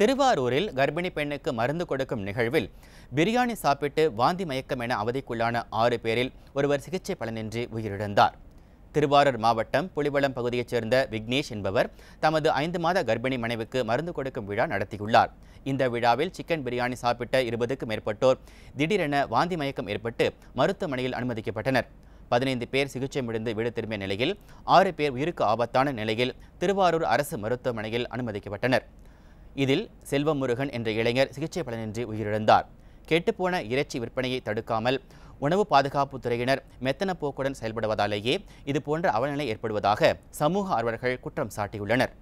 திருவாரூரில் கர்ப்பிணி பெண்ணுக்கு மருந்து கொடுக்கும் நிகழ்வில் பிரியாணி சாப்பிட்டு வாந்தி மயக்கம் என அவதிக்குள்ளான ஆறு பேரில் ஒருவர் சிகிச்சை பலனின்றி உயிரிழந்தார் திருவாரூர் மாவட்டம் புலிவளம் பகுதியைச் சேர்ந்த விக்னேஷ் என்பவர் தமது ஐந்து மாத கர்ப்பிணி மனைவிக்கு மருந்து கொடுக்கும் விழா நடத்தியுள்ளார் இந்த விழாவில் சிக்கன் பிரியாணி சாப்பிட்ட இருபதுக்கும் மேற்பட்டோர் திடீரென வாந்தி மயக்கம் ஏற்பட்டு மருத்துவமனையில் அனுமதிக்கப்பட்டனர் பதினைந்து பேர் சிகிச்சை முடிந்து வீடு திரும்பிய நிலையில் ஆறு பேர் உயிருக்கு ஆபத்தான நிலையில் திருவாரூர் அரசு மருத்துவமனையில் அனுமதிக்கப்பட்டனர் இதில் செல்வமுருகன் என்ற இளைஞர் சிகிச்சை பலனின்றி உயிரிழந்தார் கெட்டுப்போன இறைச்சி விற்பனையை தடுக்காமல் உணவு பாதுகாப்பு துறையினர் மெத்தன போக்குடன் செயல்படுவதாலேயே இதுபோன்ற அவலநிலை ஏற்படுவதாக சமூக ஆர்வலர்கள் குற்றம் சாட்டியுள்ளனர்